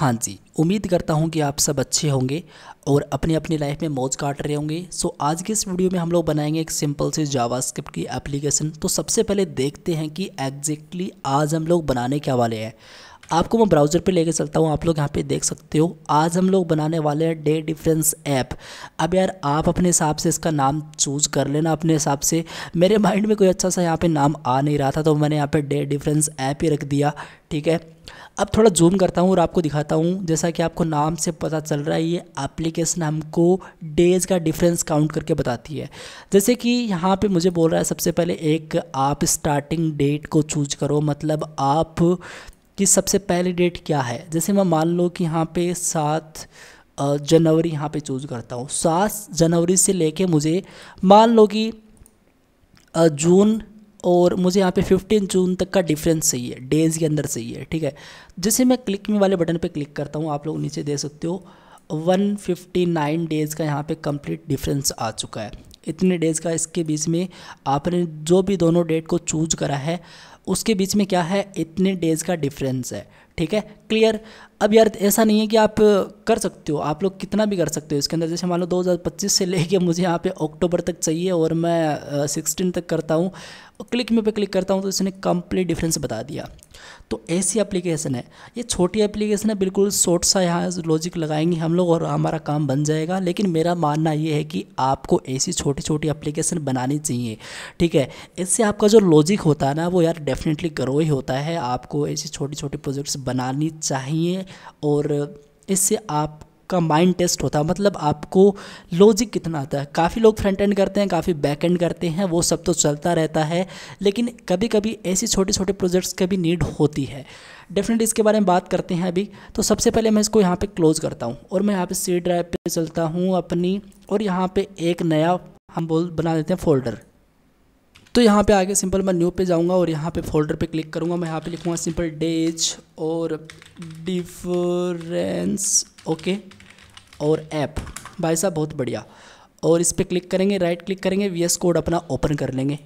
हाँ जी उम्मीद करता हूँ कि आप सब अच्छे होंगे और अपनी अपनी लाइफ में मौज काट रहे होंगे सो आज के इस वीडियो में हम लोग बनाएंगे एक सिंपल से जावास्क्रिप्ट की एप्लीकेशन तो सबसे पहले देखते हैं कि एग्जैक्टली exactly आज हम लोग बनाने क्या वाले हैं आपको मैं ब्राउज़र पे लेके चलता हूँ आप लोग यहाँ पे देख सकते हो आज हम लोग बनाने वाले हैं डे डिफरेंस ऐप अब यार आप अपने हिसाब से इसका नाम चूज कर लेना अपने हिसाब से मेरे माइंड में कोई अच्छा सा यहाँ पे नाम आ नहीं रहा था तो मैंने यहाँ पे डे डिफरेंस ऐप ही रख दिया ठीक है अब थोड़ा जूम करता हूँ और आपको दिखाता हूँ जैसा कि आपको नाम से पता चल रहा है ये एप्लीकेशन हमको डेज़ का डिफरेंस काउंट करके बताती है जैसे कि यहाँ पे मुझे बोल रहा है सबसे पहले एक आप स्टार्टिंग डेट को चूज करो मतलब आप कि सबसे पहली डेट क्या है जैसे मैं मान लो कि यहाँ पे सात जनवरी यहाँ पे चूज़ करता हूँ सात जनवरी से लेके मुझे मान लो कि जून और मुझे यहाँ पे 15 जून तक का डिफरेंस चाहिए डेज़ के अंदर चाहिए ठीक है जैसे मैं क्लिक में वाले बटन पे क्लिक करता हूँ आप लोग नीचे दे सकते हो 159 डेज़ का यहाँ पे कंप्लीट डिफरेंस आ चुका है इतने डेज़ का इसके बीच में आपने जो भी दोनों डेट को चूज करा है उसके बीच में क्या है इतने डेज़ का डिफरेंस है ठीक है क्लियर अब यार ऐसा नहीं है कि आप कर सकते हो आप लोग कितना भी कर सकते हो इसके अंदर जैसे मान लो 2025 से लेके मुझे यहाँ पे अक्टूबर तक चाहिए और मैं सिक्सटीन तक करता हूँ क्लिक में पे क्लिक करता हूँ तो इसने कंप्लीट डिफरेंस बता दिया तो ऐसी एप्लीकेशन है ये छोटी एप्लीकेशन है बिल्कुल शॉर्ट सा यहाँ लॉजिक लगाएंगे हम लोग और हमारा काम बन जाएगा लेकिन मेरा मानना ये है कि आपको ऐसी छोटी छोटी एप्लीकेशन बनानी चाहिए ठीक है इससे आपका जो लॉजिक होता है ना वो यार डेफिनेटली ग्रो ही होता है आपको ऐसी छोटी छोटी प्रोजेक्ट्स बनानी चाहिए और इससे आप आपका माइंड टेस्ट होता है मतलब आपको लॉजिक कितना आता है काफ़ी लोग फ्रंट एंड करते हैं काफ़ी बैक एंड करते हैं वो सब तो चलता रहता है लेकिन कभी कभी ऐसी छोटे छोटे प्रोजेक्ट्स की भी नीड होती है डेफिनेटली इसके बारे में बात करते हैं अभी तो सबसे पहले मैं इसको यहाँ पे क्लोज़ करता हूँ और मैं यहाँ पे सी ड्राइव पे चलता हूँ अपनी और यहाँ पे एक नया हम बोल बना देते हैं फोल्डर तो यहाँ पे आगे सिंपल मैं न्यू पे जाऊँगा और यहाँ पे फोल्डर पे क्लिक करूँगा मैं यहाँ पे लिखूँगा सिंपल डेज और डिफरेंस ओके और ऐप भाई साहब बहुत बढ़िया और इस पर क्लिक करेंगे राइट क्लिक करेंगे वी एस कोड अपना ओपन कर लेंगे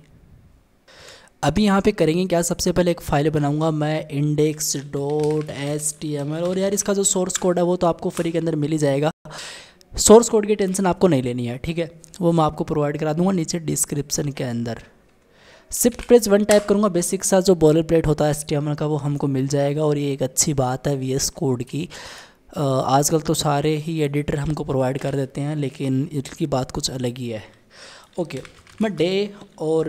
अभी यहाँ पे करेंगे क्या सबसे पहले एक फ़ाइल बनाऊंगा मैं index dot S T M L और यार इसका जो सोर्स कोड है वो तो आपको फ्री के अंदर मिल ही जाएगा सोर्स कोड की टेंशन आपको नहीं लेनी है ठीक है वो मैं आपको प्रोवाइड करा दूँगा नीचे डिस्क्रिप्शन के अंदर शिफ्ट प्रेस वन टाइप करूँगा बेसिक सा जो बॉलर प्लेट होता है एस का वो हमको मिल जाएगा और ये एक अच्छी बात है वी कोड की आजकल तो सारे ही एडिटर हमको प्रोवाइड कर देते हैं लेकिन इसकी बात कुछ अलग ही है ओके मैं डे और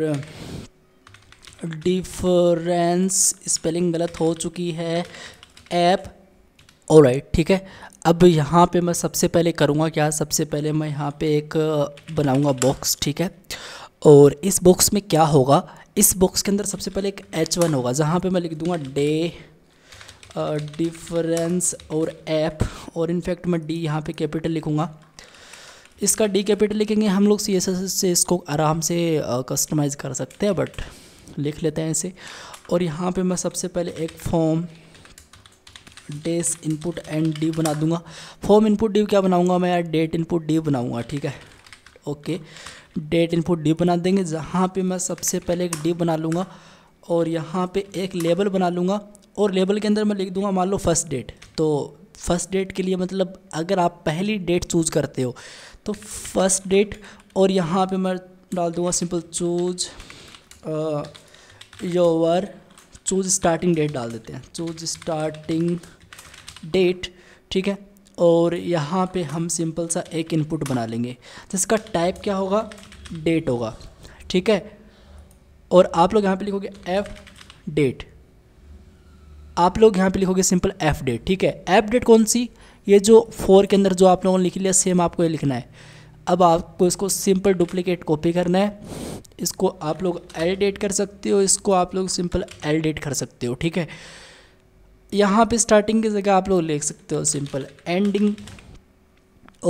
डिफरेंस स्पेलिंग गलत हो चुकी है ऐप और राइट ठीक है अब यहाँ पे मैं सबसे पहले करूँगा क्या सबसे पहले मैं यहाँ पे एक बनाऊँगा बॉक्स ठीक है और इस बॉक्स में क्या होगा इस बॉक्स के अंदर सबसे पहले एक एच वन होगा जहाँ पे मैं लिख दूँगा डे डिफरेंस और ऐप और इनफैक्ट मैं डी यहाँ पे कैपिटल लिखूँगा इसका डी कैपिटल लिखेंगे हम लोग सी से इसको आराम से कस्टमाइज़ कर सकते हैं बट लिख लेते हैं इसे और यहाँ पे मैं सबसे पहले एक फॉर्म डेस इनपुट एंड डी बना दूंगा फॉर्म इनपुट डी क्या बनाऊँगा मैं यार डेट इनपुट डी बनाऊँगा ठीक है ओके डेट इनपुट डी बना देंगे जहाँ पर मैं सबसे पहले एक डी बना लूँगा और यहाँ पे एक लेबल बना लूँगा और लेबल के अंदर मैं लिख दूंगा मान लो फर्स्ट डेट तो फर्स्ट डेट के लिए मतलब अगर आप पहली डेट चूज़ करते हो तो फर्स्ट डेट और यहाँ पे मैं डाल दूंगा simple choose your choose starting date डाल देते हैं चूज स्टार्टिंग डेट ठीक है और यहाँ पे हम सिंपल सा एक इनपुट बना लेंगे जिसका टाइप क्या होगा डेट होगा ठीक है और आप लोग यहाँ पे लिखोगे एफ डेट आप लोग यहाँ पे लिखोगे सिंपल एफ डेट ठीक है एफ़ डेट कौन सी ये जो फोर के अंदर जो आप लोगों ने लिख लिया सेम आपको ये लिखना है अब आपको इसको सिंपल डुप्लीकेट कॉपी करना है इसको आप लोग एल डेट कर सकते हो इसको आप लोग सिंपल एल डेट कर सकते हो ठीक है यहाँ पे स्टार्टिंग की जगह आप लोग लिख सकते हो सिंपल एंडिंग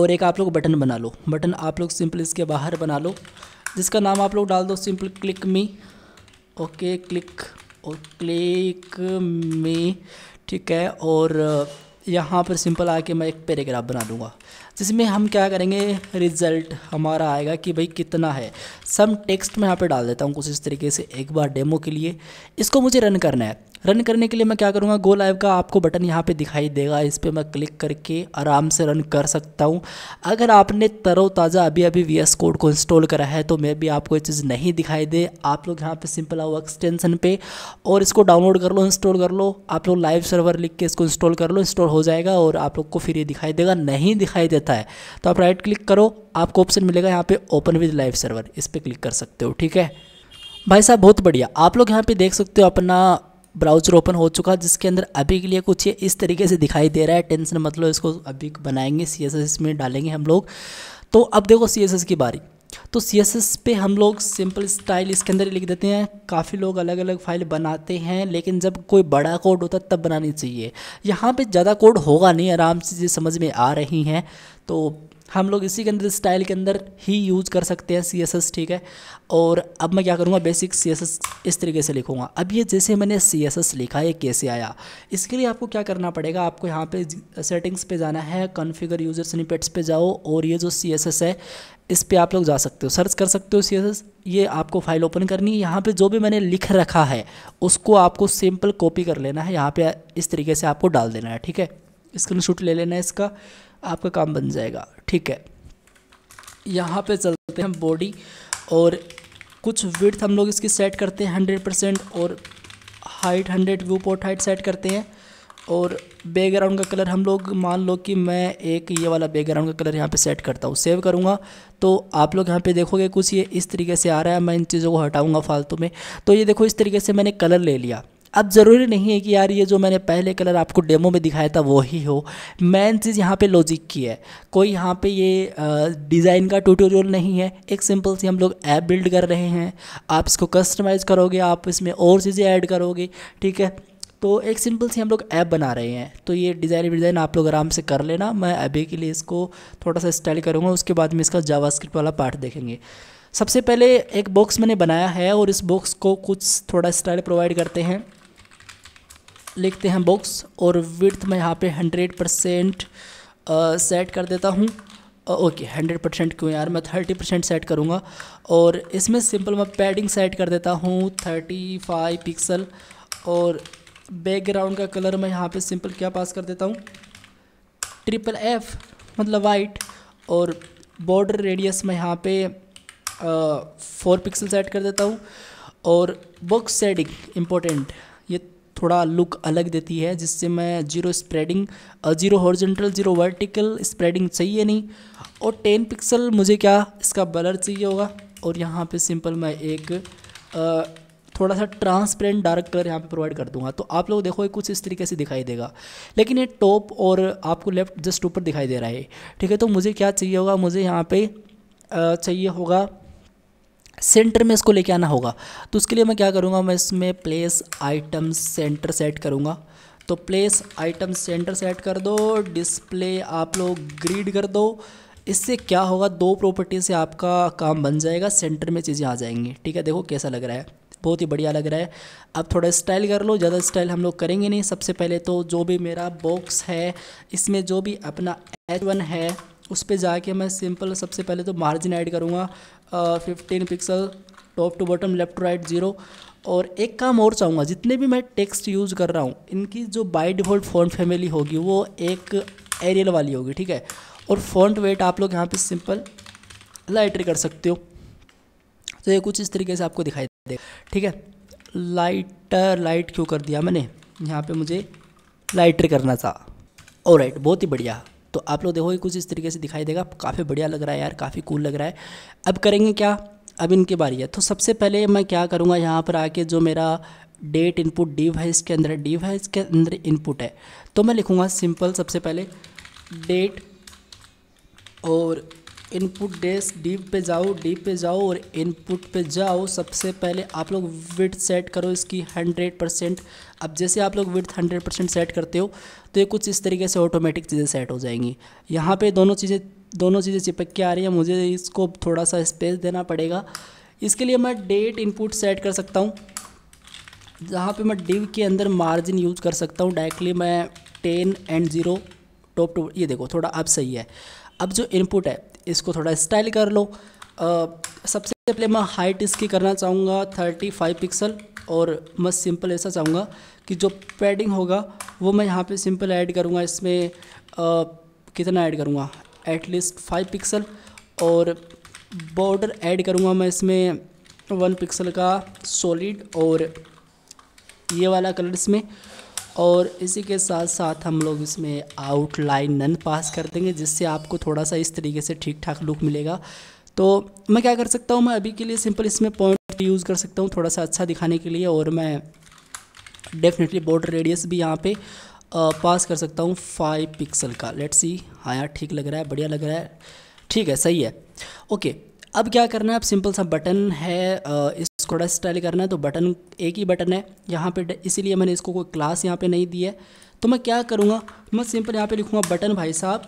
और एक आप लोग बटन बना लो बटन आप लोग सिंपल इसके बाहर बना लो जिसका नाम आप लोग डाल दो simple click me okay click और क्लिक में ठीक है और uh, यहाँ पर सिंपल आके मैं एक पैराग्राफ बना दूँगा जिसमें हम क्या करेंगे रिज़ल्ट हमारा आएगा कि भाई कितना है सम टेक्स्ट मैं यहाँ पे डाल देता हूँ कुछ इस तरीके से एक बार डेमो के लिए इसको मुझे रन करना है रन करने के लिए मैं क्या करूँगा गो लाइव का आपको बटन यहाँ पे दिखाई देगा इस पर मैं क्लिक करके आराम से रन कर सकता हूँ अगर आपने तरोताज़ा अभी अभी वी कोड को इंस्टॉल करा है तो मे भी आपको ये चीज़ नहीं दिखाई दे आप लोग यहाँ पर सिंपल आओ एक्सटेंसन पे और इसको डाउनलोड कर लो इंस्टॉल कर लो आप लोग लाइव सर्वर लिख के इसको इंस्टॉल कर लो इंस्टॉल हो जाएगा और आप लोग को फिर ये दिखाई देगा नहीं दिखाई देता है तो आप राइट क्लिक करो आपको ऑप्शन मिलेगा यहाँ पे ओपन विद लाइव सर्वर इस पर क्लिक कर सकते हो ठीक है भाई साहब बहुत बढ़िया आप लोग यहाँ पे देख सकते हो अपना ब्राउजर ओपन हो चुका है जिसके अंदर अभी के लिए कुछ ये इस तरीके से दिखाई दे रहा है टेंशन मतलब इसको अभी बनाएंगे सी में डालेंगे हम लोग तो अब देखो सी की बारी तो सी पे हम लोग सिंपल स्टाइल इसके अंदर लिख देते हैं काफ़ी लोग अलग अलग फाइल बनाते हैं लेकिन जब कोई बड़ा कोड होता तब बनानी चाहिए यहाँ पे ज़्यादा कोड होगा नहीं आराम से समझ में आ रही हैं तो हम लोग इसी के अंदर स्टाइल के अंदर ही यूज़ कर सकते हैं सी एस एस ठीक है और अब मैं क्या करूँगा बेसिक सी एस एस इस तरीके से लिखूँगा अब ये जैसे मैंने सी एस एस लिखा ये कैसे आया इसके लिए आपको क्या करना पड़ेगा आपको यहाँ पे सेटिंग्स पे जाना है कॉन्फ़िगर यूज़र स्निपेट्स पे जाओ और ये जो सी एस एस है इस पर आप लोग जा सकते हो सर्च कर सकते हो सी एस एस ये आपको फाइल ओपन करनी है यहाँ पर जो भी मैंने लिख रखा है उसको आपको सिंपल कॉपी कर लेना है यहाँ पर इस तरीके से आपको डाल देना है ठीक है स्क्रीन शूट ले लेना इसका आपका काम बन जाएगा ठीक है यहाँ पे चलते हैं बॉडी और कुछ विथ हम लोग इसकी सेट करते हैं हंड्रेड परसेंट और height hundred viewport height set करते हैं और बैकग्राउंड का कलर हम लोग मान लो कि मैं एक ये वाला बैकग्राउंड का कलर यहाँ पे सेट करता हूँ सेव करूँगा तो आप लोग यहाँ पे देखोगे कुछ ये इस तरीके से आ रहा है मैं इन चीज़ों को हटाऊँगा फालतू में तो ये देखो इस तरीके से मैंने कलर ले लिया अब ज़रूरी नहीं है कि यार ये जो मैंने पहले कलर आपको डेमो में दिखाया था वही हो मेन चीज़ यहाँ पे लॉजिक की है कोई यहाँ पे ये डिज़ाइन का ट्यूटोरियल नहीं है एक सिंपल सी हम लोग ऐप बिल्ड कर रहे हैं आप इसको कस्टमाइज़ करोगे आप इसमें और चीज़ें ऐड करोगे ठीक है तो एक सिंपल सी हम लोग ऐप बना रहे हैं तो ये डिज़ाइन डिज़ाइन आप लोग आराम से कर लेना मैं अभी के लिए इसको थोड़ा सा स्टाइल करूँगा उसके बाद में इसका जावास्क्रिप्ट वाला पार्ट देखेंगे सबसे पहले एक बॉक्स मैंने बनाया है और इस बॉक्स को कुछ थोड़ा स्टाइल प्रोवाइड करते हैं लिखते हैं बॉक्स और विर्थ मैं यहाँ पे हंड्रेड परसेंट सेट कर देता हूँ ओके हंड्रेड परसेंट क्यों यार मैं थर्टी परसेंट सेट करूँगा और इसमें सिंपल मैं पैडिंग सेट कर देता हूँ थर्टी फाइव पिक्सल और बैकग्राउंड का कलर मैं यहाँ पे सिंपल क्या पास कर देता हूँ ट्रिपल एफ मतलब वाइट और बॉर्डर रेडियस मैं यहाँ पे फोर पिक्सल सेट कर देता हूँ और बॉक्स सेटिंग इम्पोर्टेंट थोड़ा लुक अलग देती है जिससे मैं zero spreading zero horizontal zero vertical spreading चाहिए नहीं और टेन पिक्सल मुझे क्या इसका बलर चाहिए होगा और यहाँ पे सिंपल मैं एक थोड़ा सा ट्रांसपेरेंट डार्क कलर यहाँ पे प्रोवाइड कर दूंगा तो आप लोग देखो ये कुछ इस तरीके से दिखाई देगा लेकिन ये टॉप और आपको लेफ़्ट जस्ट ऊपर दिखाई दे रहा है ठीक है तो मुझे क्या चाहिए होगा मुझे यहाँ पे चाहिए होगा सेंटर में इसको लेके आना होगा तो उसके लिए मैं क्या करूँगा मैं इसमें प्लेस आइटम सेंटर सेट करूँगा तो प्लेस आइटम सेंटर सेट कर दो डिस्प्ले आप लोग ग्रीड कर दो इससे क्या होगा दो प्रॉपर्टी से आपका काम बन जाएगा सेंटर में चीज़ें आ जाएंगी ठीक है देखो कैसा लग रहा है बहुत ही बढ़िया लग रहा है अब थोड़ा स्टाइल कर लो ज़्यादा स्टाइल हम लोग करेंगे नहीं सबसे पहले तो जो भी मेरा बॉक्स है इसमें जो भी अपना एच वन है उस पर जाके मैं सिंपल सबसे पहले तो मार्जिन ऐड करूँगा fifteen pixel top to bottom left to right zero और एक काम और चाहूँगा जितने भी मैं टेक्स्ट यूज़ कर रहा हूँ इनकी जो बाय डिफ़ॉल्ट फ़ॉन्ट फैमिली होगी वो एक एरियल वाली होगी ठीक है और फ़ॉन्ट वेट आप लोग यहाँ पे सिंपल लाइटर कर सकते हो तो ये कुछ इस तरीके से आपको दिखाई दे ठीक है लाइटर लाइट क्यों कर दिया मैंने यहाँ पर मुझे लाइटर करना था और राइट बहुत ही बढ़िया तो आप लोग देखोगे कुछ इस तरीके से दिखाई देगा काफ़ी बढ़िया लग रहा है यार काफ़ी कूल लग रहा है अब करेंगे क्या अब इनके बारी है तो सबसे पहले मैं क्या करूँगा यहाँ पर आके जो मेरा डेट इनपुट डी वाइस के अंदर डी वाइस के अंदर इनपुट है तो मैं लिखूँगा सिंपल सबसे पहले डेट और इनपुट डेस्क डीप पे जाओ डीप पे जाओ और इनपुट पे जाओ सबसे पहले आप लोग विथ सेट करो इसकी हंड्रेड परसेंट अब जैसे आप लोग विथ हंड्रेड परसेंट सेट करते हो तो ये कुछ इस तरीके से ऑटोमेटिक चीज़ें सेट हो जाएंगी यहाँ पे दोनों चीज़ें दोनों चीज़ें चिपक के आ रही हैं मुझे इसको थोड़ा सा स्पेस देना पड़ेगा इसके लिए मैं डेट इनपुट सेट कर सकता हूँ जहाँ पर मैं डिव के अंदर मार्जिन यूज कर सकता हूँ डायरेक्टली मैं ten and zero top to ये देखो थोड़ा अब सही है अब जो इनपुट है इसको थोड़ा स्टाइल कर लो आ, सबसे पहले मैं हाइट इसकी करना चाहूँगा थर्टी फाइव पिक्सल और मैं सिंपल ऐसा चाहूँगा कि जो पैडिंग होगा वो मैं यहाँ पे सिंपल ऐड करूँगा इसमें आ, कितना ऐड करूँगा एटलीस्ट फाइव पिक्सल और बॉर्डर ऐड करूँगा मैं इसमें वन पिक्सल का सॉलिड और ये वाला कलर इसमें और इसी के साथ साथ हम लोग इसमें आउटलाइन नन पास कर देंगे जिससे आपको थोड़ा सा इस तरीके से ठीक ठाक लुक मिलेगा तो मैं क्या कर सकता हूँ मैं अभी के लिए सिंपल इसमें पॉइंट यूज़ कर सकता हूँ थोड़ा सा अच्छा दिखाने के लिए और मैं डेफिनेटली बॉर्डर रेडियस भी यहाँ पे आ, पास कर सकता हूँ फाइव पिक्सल का लेट्स सी हाँ यार ठीक लग रहा है बढ़िया लग रहा है ठीक है सही है ओके अब क्या करना है अब सिंपल सा बटन है इस थोड़ा स्टाइल करना है तो बटन एक ही बटन है यहाँ पे इसीलिए मैंने इसको कोई क्लास यहाँ पे नहीं दी है तो मैं क्या करूँगा मैं सिंपल यहाँ पे लिखूँगा बटन भाई साहब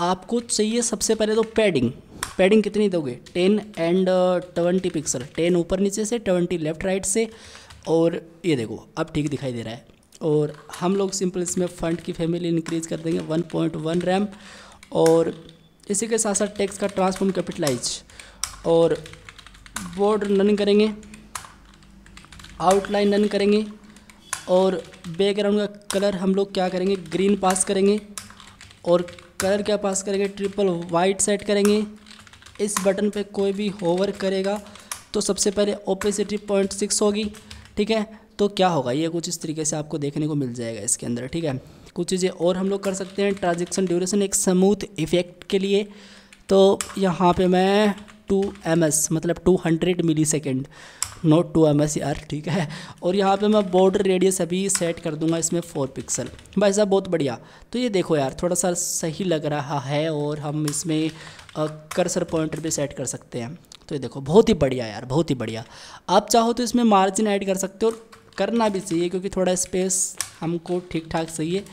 आपको चाहिए सबसे पहले तो पैडिंग पैडिंग कितनी दोगे ten and twenty pixel ten ऊपर नीचे से ट्वेंटी लेफ्ट राइट से और ये देखो अब ठीक दिखाई दे रहा है और हम लोग सिंपल इसमें फंड की फैमिली इंक्रीज कर देंगे वन पॉइंट वन रैम और इसी के साथ साथ टेक्स का ट्रांसफॉर्म कैपिटलाइज और बॉर्डर नन करेंगे आउटलाइन नन करेंगे और बैकग्राउंड का कलर हम लोग क्या करेंगे ग्रीन पास करेंगे और कलर क्या पास करेंगे ट्रिपल वाइट सेट करेंगे इस बटन पे कोई भी होवर करेगा तो सबसे पहले ओपेसिटी पॉइंट सिक्स होगी ठीक है तो क्या होगा ये कुछ इस तरीके से आपको देखने को मिल जाएगा इसके अंदर ठीक है कुछ चीज़ें और हम लोग कर सकते हैं ट्रांजेक्शन ड्यूरेशन एक स्मूथ इफ़ेक्ट के लिए तो यहाँ पे मैं टू एम एस मतलब two hundred millisecond note two M S यार ठीक है और यहाँ पे मैं बॉर्डर रेडियस अभी सेट कर दूंगा इसमें फोर पिक्सल भाई साहब बहुत बढ़िया तो ये देखो यार थोड़ा सा सही लग रहा है और हम इसमें कर्सर पॉइंटर भी सेट कर सकते हैं तो ये देखो बहुत ही बढ़िया यार बहुत ही बढ़िया आप चाहो तो इसमें मार्जिन ऐड कर सकते हो और करना भी चाहिए क्योंकि थोड़ा स्पेस हमको ठीक ठाक चाहिए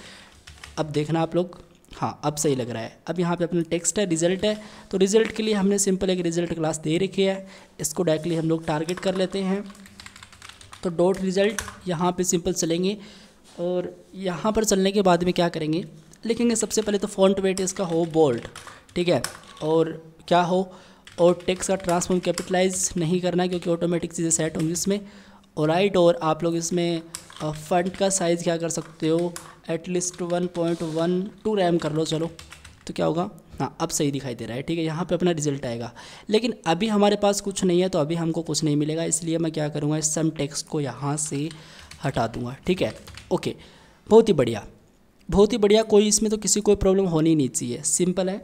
अब देखना आप लोग हाँ अब सही लग रहा है अब यहाँ पे अपना टेक्स्ट है रिजल्ट है तो रिजल्ट के लिए हमने सिंपल एक रिजल्ट क्लास दे रखी है इसको डायरेक्टली हम लोग टारगेट कर लेते हैं तो डॉट रिजल्ट यहाँ पे सिंपल चलेंगे और यहाँ पर चलने के बाद में क्या करेंगे लिखेंगे सबसे पहले तो फॉन्ट वेट इसका हो बोल्ड ठीक है और क्या हो और टेक्स का ट्रांसफॉर्म कैपिटलाइज नहीं करना क्योंकि ऑटोमेटिक चीज़ें सेट होंगी इसमें और राइट और आप लोग इसमें फंड का साइज़ क्या कर सकते हो at least one point one two rem कर लो चलो तो क्या होगा हाँ अब सही दिखाई दे रहा है ठीक है यहाँ पे अपना रिजल्ट आएगा लेकिन अभी हमारे पास कुछ नहीं है तो अभी हमको कुछ नहीं मिलेगा इसलिए मैं क्या करूँगा इस सम टेक्स्ट को यहाँ से हटा दूँगा ठीक है ओके बहुत ही बढ़िया बहुत ही बढ़िया कोई इसमें तो किसी कोई प्रॉब्लम होनी नहीं चाहिए सिंपल है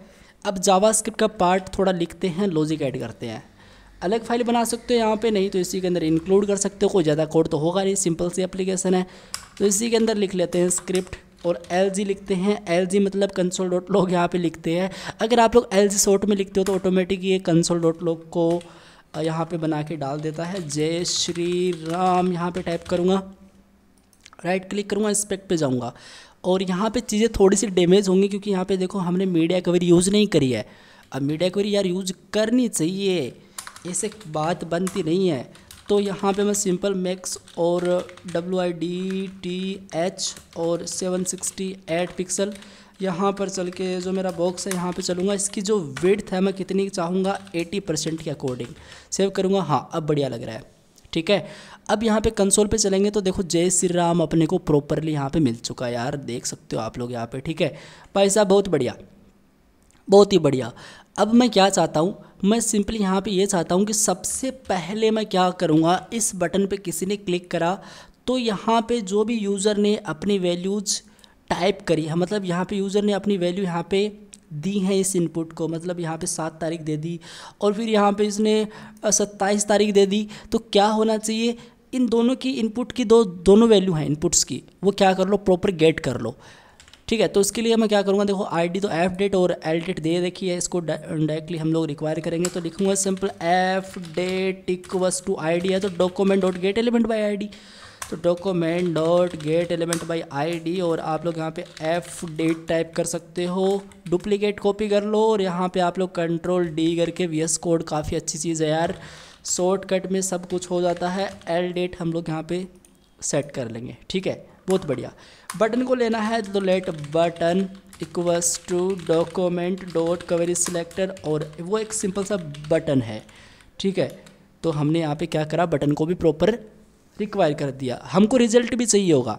अब जावा का पार्ट थोड़ा लिखते हैं लॉजिक ऐड करते हैं अलग फाइल बना सकते हो यहाँ पे नहीं तो इसी के अंदर इंक्लूड कर सकते हो कोई ज़्यादा कोड तो होगा नहीं सिंपल सी एप्लीकेशन है तो इसी के अंदर लिख लेते हैं स्क्रिप्ट और एल जी लिखते हैं एल जी मतलब कंसोल डॉट लॉग यहाँ पे लिखते हैं अगर आप लोग एल जी शॉर्ट में लिखते हो तो ऑटोमेटिक ये कंसोल डॉट लॉग को यहाँ पे बना के डाल देता है जय श्री राम यहाँ पे टाइप करूँगा राइट क्लिक करूँगा इंस्पेक्ट पे जाऊँगा और यहाँ पे चीज़ें थोड़ी सी डैमेज होंगी क्योंकि यहाँ पर देखो हमने मीडिया कवरी यूज़ नहीं करी है अब मीडिया कवर यार यूज करनी चाहिए ऐसे बात बनती नहीं है तो यहाँ पे मैं सिंपल मैक्स और W I D T H और सेवन सिक्सटी एट पिक्सल यहाँ पर चल के जो मेरा बॉक्स है यहाँ पे चलूँगा इसकी जो वेट है मैं कितनी चाहूँगा एटी परसेंट के अकॉर्डिंग सेव करूँगा हाँ अब बढ़िया लग रहा है ठीक है अब यहाँ पे कंसोल पे चलेंगे तो देखो जय श्री राम अपने को प्रॉपरली यहाँ पे मिल चुका है यार देख सकते हो आप लोग यहाँ पे ठीक है भाई साहब बहुत बढ़िया बहुत ही बढ़िया अब मैं क्या चाहता हूँ मैं सिंपली यहाँ पे ये चाहता हूँ कि सबसे पहले मैं क्या करूँगा इस बटन पे किसी ने क्लिक करा तो यहाँ पे जो भी यूज़र ने अपनी वैल्यूज़ टाइप करी है मतलब यहाँ पे यूज़र ने अपनी वैल्यू यहाँ पे दी है इस इनपुट को मतलब यहाँ पे सात तारीख दे दी और फिर यहाँ पे इसने सत्ताईस तारीख दे दी तो क्या होना चाहिए इन दोनों की इनपुट की दो दोनों वैल्यू हैं इनपुट्स की वो क्या कर लो प्रॉपर गेट कर लो ठीक है तो इसके लिए मैं क्या करूँगा देखो आई तो एफ डेट और एल डेट दे रखी है इसको डायरेक्टली हम लोग रिक्वायर करेंगे तो लिखूंगा simple F date equals to I D है तो document dot get element by I D तो document dot get element by I D और आप लोग यहाँ पे एफ डेट टाइप कर सकते हो डुप्लीकेट कॉपी कर लो और यहाँ पे आप लोग कंट्रोल डी करके वी एस कोड काफ़ी अच्छी चीज़ है यार शॉर्टकट में सब कुछ हो जाता है एल डेट हम लोग यहाँ पे सेट कर लेंगे ठीक है बहुत बढ़िया बटन को लेना है तो let button equals to document dot query selector और वो एक सिंपल सा बटन है ठीक है तो हमने यहाँ पे क्या करा बटन को भी प्रॉपर रिक्वायर कर दिया हमको रिजल्ट भी चाहिए होगा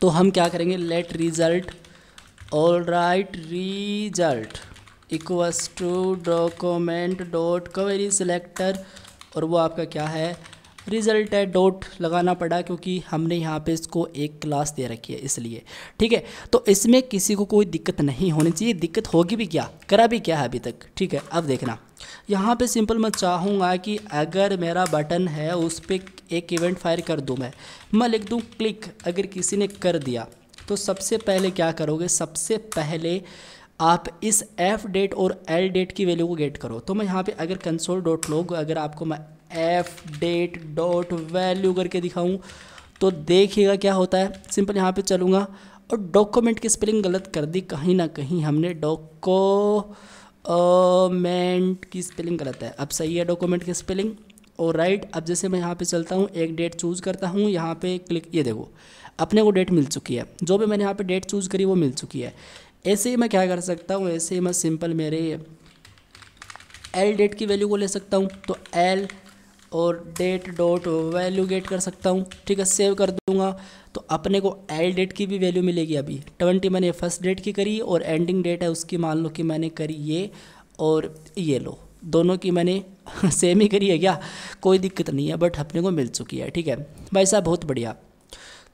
तो हम क्या करेंगे let result all right result equals to document dot query selector और वो आपका क्या है रिज़ल्ट है डॉट लगाना पड़ा क्योंकि हमने यहाँ पे इसको एक क्लास दे रखी है इसलिए ठीक है तो इसमें किसी को कोई दिक्कत नहीं होनी चाहिए दिक्कत होगी भी क्या करा भी क्या है अभी तक ठीक है अब देखना यहाँ पे सिंपल मैं चाहूँगा कि अगर मेरा बटन है उस पर एक इवेंट फायर कर दूँ मैं मैं लिख दूँ क्लिक अगर किसी ने कर दिया तो सबसे पहले क्या करोगे सबसे पहले आप इस एफ डेट और एल डेट की वैल्यू को गेट करो तो मैं यहाँ पे अगर कंसोल डॉट लोग अगर आपको मैं एफ डेट डॉट वैल्यू करके दिखाऊँ तो देखिएगा क्या होता है सिंपल यहाँ पे चलूँगा और डॉक्यूमेंट की स्पेलिंग गलत कर दी कहीं ना कहीं हमने डॉक्यूमेंट की स्पेलिंग गलत है अब सही है डॉक्यूमेंट की स्पेलिंग और राइट अब जैसे मैं यहाँ पे चलता हूँ एक डेट चूज़ करता हूँ यहाँ पे क्लिक ये देखो अपने को डेट मिल चुकी है जो भी मैंने यहाँ पे डेट चूज़ करी वो मिल चुकी है ऐसे ही मैं क्या कर सकता हूँ ऐसे ही मैं सिंपल मेरे एल डेट की वैल्यू को ले सकता हूँ तो एल और डेट डॉट वैल्यू गेट कर सकता हूँ ठीक है सेव कर दूंगा तो अपने को एल डेट की भी वैल्यू मिलेगी अभी ट्वेंटी मैंने फर्स्ट डेट की करी और एंडिंग डेट है उसकी मान लो कि मैंने करी ये और ये लो दोनों की मैंने सेम ही करी है क्या कोई दिक्कत नहीं है बट अपने को मिल चुकी है ठीक है भाई साहब बहुत बढ़िया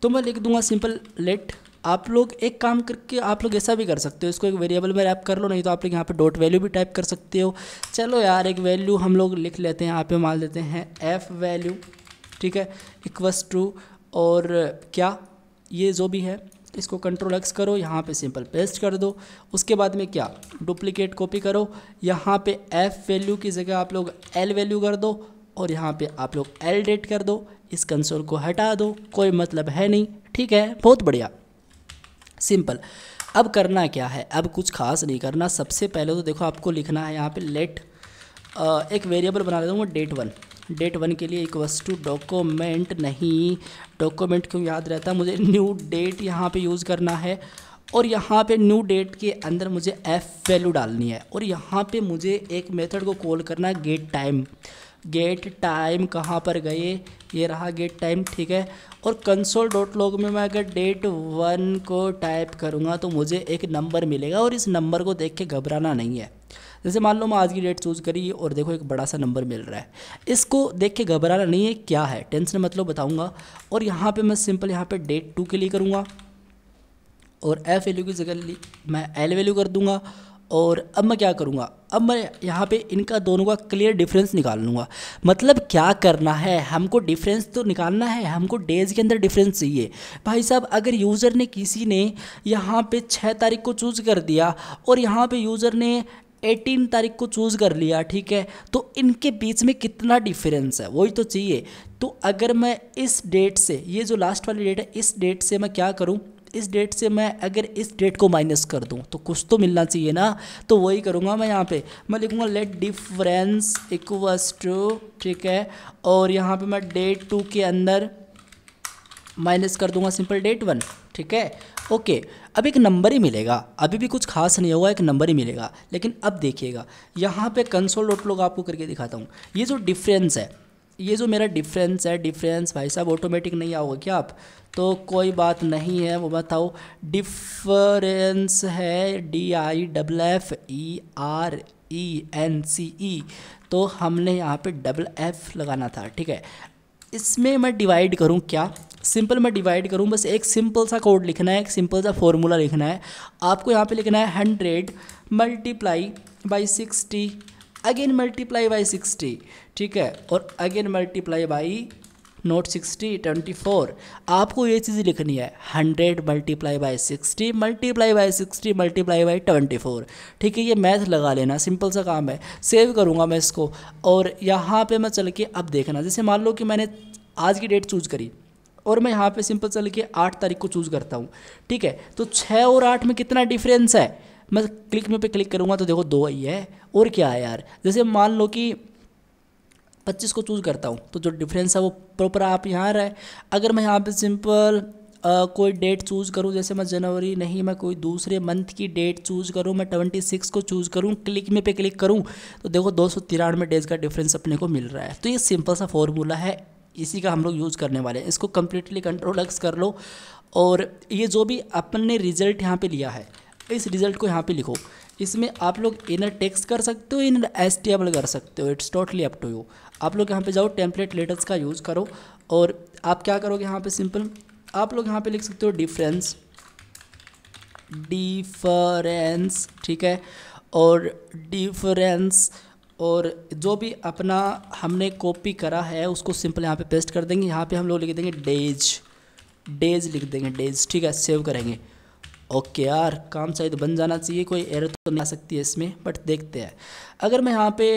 तो मैं लिख दूंगा सिंपल लेट आप लोग एक काम करके आप लोग ऐसा भी कर सकते हो इसको एक वेरिएबल में रैप कर लो नहीं तो आप लोग यहाँ पे डॉट वैल्यू भी टाइप कर सकते हो चलो यार एक वैल्यू हम लोग लिख लेते हैं यहाँ पे मान लेते हैं एफ़ वैल्यू ठीक है इक्वस टू और क्या ये जो भी है इसको कंट्रोल एक्स करो यहाँ पे सिंपल पेस्ट कर दो उसके बाद में क्या डुप्लीकेट कॉपी करो यहाँ पे एफ़ वैल्यू की जगह आप लोग एल वैल्यू कर दो और यहाँ पे आप लोग एल डेट कर दो इस कंसोल को हटा दो कोई मतलब है नहीं ठीक है बहुत बढ़िया सिंपल अब करना क्या है अब कुछ खास नहीं करना सबसे पहले तो देखो आपको लिखना है यहाँ पे लेट एक वेरिएबल बना देता हूँ डेट वन डेट वन के लिए एक वस्तु डॉक्यूमेंट नहीं डॉक्यूमेंट क्यों याद रहता है मुझे न्यू डेट यहाँ पे यूज़ करना है और यहाँ पे न्यू डेट के अंदर मुझे एफ़ वैल्यू डालनी है और यहाँ पे मुझे एक मेथड को कॉल करना है गेट टाइम गेट टाइम कहाँ पर गए ये रहा गेट टाइम ठीक है और कंसोल डॉट लॉग में मैं अगर डेट वन को टाइप करूँगा तो मुझे एक नंबर मिलेगा और इस नंबर को देख के घबराना नहीं है जैसे मान लो मैं आज की डेट चूज़ करी और देखो एक बड़ा सा नंबर मिल रहा है इसको देख के घबराना नहीं है क्या है टेंशन मतलब बताऊँगा और यहाँ पर मैं सिंपल यहाँ पर डेट टू के लिए करूँगा और एफ वैल्यू की जगह मैं एल वैल्यू कर दूँगा और अब मैं क्या करूँगा अब मैं यहाँ पे इनका दोनों का क्लियर डिफरेंस निकाल लूँगा मतलब क्या करना है हमको डिफरेंस तो निकालना है हमको डेज़ के अंदर डिफरेंस चाहिए भाई साहब अगर यूज़र ने किसी ने यहाँ पे छः तारीख को चूज़ कर दिया और यहाँ पे यूज़र ने एटीन तारीख को चूज़ कर लिया ठीक है तो इनके बीच में कितना डिफरेंस है वही तो चाहिए तो अगर मैं इस डेट से ये जो लास्ट वाली डेट है इस डेट से मैं क्या करूँ इस डेट से मैं अगर इस डेट को माइनस कर दूँ तो कुछ तो मिलना चाहिए ना तो वही करूँगा मैं यहाँ पे मैं लिखूँगा लेट डिफरेंस इक्वस टू ठीक है और यहाँ पे मैं डेट टू के अंदर माइनस कर दूंगा सिंपल डेट वन ठीक है ओके अब एक नंबर ही मिलेगा अभी भी कुछ खास नहीं होगा एक नंबर ही मिलेगा लेकिन अब देखिएगा यहाँ पे कंसोल डॉट लोग आपको करके दिखाता हूँ ये जो डिफरेंस है ये जो मेरा डिफरेंस है डिफरेंस भाई साहब ऑटोमेटिक नहीं आओगे क्या आप तो कोई बात नहीं है वो बताओ डिफरेंस है D I double F E R E N C E तो हमने यहाँ पे डबल एफ लगाना था ठीक है इसमें मैं डिवाइड करूँ क्या सिंपल मैं डिवाइड करूँ बस एक सिंपल सा कोड लिखना है एक सिंपल सा फॉर्मूला लिखना है आपको यहाँ पे लिखना है hundred multiply by sixty again multiply by sixty ठीक है और again multiply by note sixty twenty four आपको ये चीज़ लिखनी है hundred multiply by sixty multiply by sixty multiply by twenty four ठीक है ये मैथ लगा लेना सिंपल सा काम है सेव करूँगा मैं इसको और यहाँ पे मैं चल के अब देखना जैसे मान लो कि मैंने आज की डेट चूज़ करी और मैं यहाँ पे सिंपल चल के आठ तारीख को चूज़ करता हूँ ठीक है तो छः और आठ में कितना डिफरेंस है मैं क्लिक में पे क्लिक करूँगा तो देखो दो आई है और क्या है यार जैसे मान लो कि पच्चीस को चूज़ करता हूँ तो जो डिफरेंस है वो प्रॉपर आप यहाँ आ रहा है अगर मैं यहाँ पे सिंपल Uh, कोई डेट चूज़ करूँ जैसे मैं जनवरी नहीं मैं कोई दूसरे मंथ की डेट चूज़ करूँ मैं ट्वेंटी सिक्स को चूज़ करूँ क्लिक में पे क्लिक करूँ तो देखो दो सौ तिरानवे डेज़ का डिफरेंस अपने को मिल रहा है तो ये सिंपल सा फॉर्मूला है इसी का हम लोग यूज़ करने वाले हैं इसको कम्प्लीटली कंट्रोल एक्स कर लो और ये जो भी अपन ने रिज़ल्ट यहाँ पर लिया है इस रिज़ल्ट को यहाँ पर लिखो इसमें आप लोग इनर टेक्स कर सकते हो इनर एस टेबल कर सकते हो it's totally up to you आप लोग यहाँ पे जाओ टेम्पलेट लेटर्स का यूज़ करो और आप क्या करोगे यहाँ पे सिंपल आप लोग यहाँ पे लिख सकते हो डिफरेंस डिफरेंस ठीक है और डिफरेंस और जो भी अपना हमने कॉपी करा है उसको सिंपल यहाँ पे पेस्ट कर देंगे यहाँ पे हम लोग लिख देंगे डेज डेज लिख देंगे डेज ठीक है सेव करेंगे ओके यार काम शायद बन जाना चाहिए कोई एरर तो नहीं आ सकती है इसमें बट देखते हैं अगर मैं यहाँ पे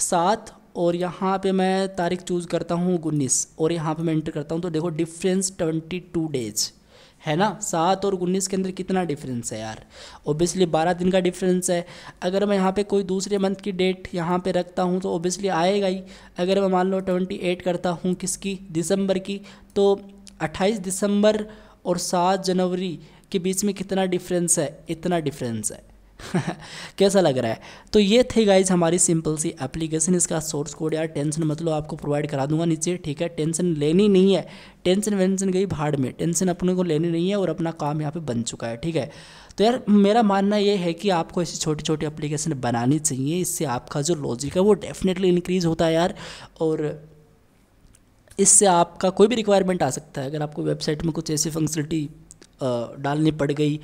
सात और यहाँ पे मैं तारीख चूज़ करता हूँ उन्नीस और यहाँ पे मैं इंटर करता हूँ तो देखो डिफरेंस ट्वेंटी टू डेज है ना सात और उन्नीस के अंदर कितना डिफरेंस है यार ओबियसली बारह दिन का डिफरेंस है अगर मैं यहाँ पे कोई दूसरे मंथ की डेट यहाँ पे रखता हूँ तो ओबियसली आएगा ही अगर मैं मान लो ट्वेंटी एट करता हूँ किसकी दिसंबर की तो अट्ठाईस दिसंबर और सात जनवरी के बीच में कितना डिफरेंस है इतना डिफरेंस है कैसा लग रहा है तो ये थे गाइज हमारी सिंपल सी एप्लीकेशन इसका सोर्स कोड यार टेंशन मतलब आपको प्रोवाइड करा दूंगा नीचे ठीक है टेंशन लेनी नहीं है टेंशन वेंशन गई भाड़ में टेंशन अपने को लेनी नहीं है और अपना काम यहाँ पे बन चुका है ठीक है तो यार मेरा मानना ये है कि आपको ऐसी छोटी छोटी एप्लीकेशन बनानी चाहिए इससे आपका जो लॉजिक है वो डेफिनेटली इंक्रीज़ होता है यार और इससे आपका कोई भी रिक्वायरमेंट आ सकता है अगर आपको वेबसाइट में कुछ ऐसी फंक्सिलिटी डालनी पड़ गई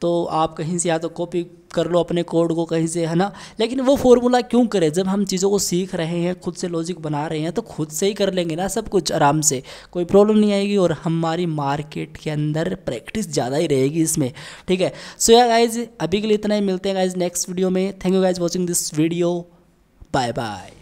तो आप कहीं से या तो कॉपी कर लो अपने कोड को कहीं से है ना लेकिन वो फॉर्मूला क्यों करें जब हम चीज़ों को सीख रहे हैं खुद से लॉजिक बना रहे हैं तो खुद से ही कर लेंगे ना सब कुछ आराम से कोई प्रॉब्लम नहीं आएगी और हमारी मार्केट के अंदर प्रैक्टिस ज़्यादा ही रहेगी इसमें ठीक है सो या गाइज अभी के लिए इतना ही मिलते हैं गाइज नेक्स्ट वीडियो में thank you guys watching this video bye bye